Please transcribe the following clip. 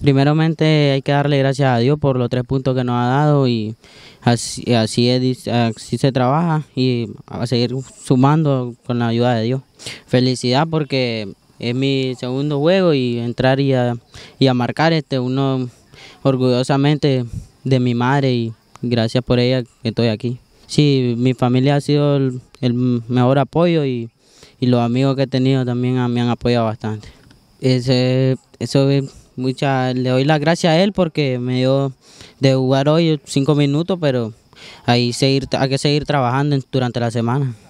primeramente hay que darle gracias a Dios por los tres puntos que nos ha dado y así, así, se trabaja y a seguir sumando con la ayuda de Dios. Felicidad porque es mi segundo juego y entrar y a, marcar este uno orgullosamente de mi madre y gracias por ella que estoy aquí. Sí, mi familia ha sido el, mejor apoyo y, los amigos que he tenido también me han apoyado bastante. Ese, eso muchas le doy las gracias a él porque me dio de jugar hoy cinco minutos, pero ahí seguir, hay que seguir trabajando durante la semana.